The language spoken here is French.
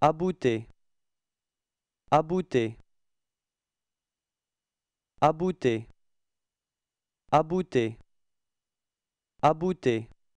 abouté, abouté, abouté, abouté, abouté